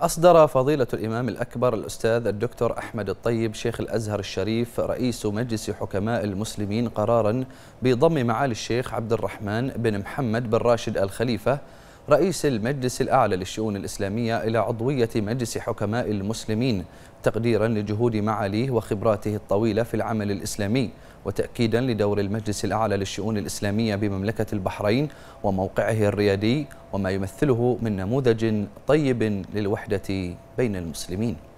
أصدر فضيلة الإمام الأكبر الأستاذ الدكتور أحمد الطيب شيخ الأزهر الشريف رئيس مجلس حكماء المسلمين قرارا بضم معالي الشيخ عبد الرحمن بن محمد بن راشد الخليفة رئيس المجلس الأعلى للشؤون الإسلامية إلى عضوية مجلس حكماء المسلمين تقديرا لجهود معاليه وخبراته الطويلة في العمل الإسلامي وتأكيدا لدور المجلس الأعلى للشؤون الإسلامية بمملكة البحرين وموقعه الريادي وما يمثله من نموذج طيب للوحدة بين المسلمين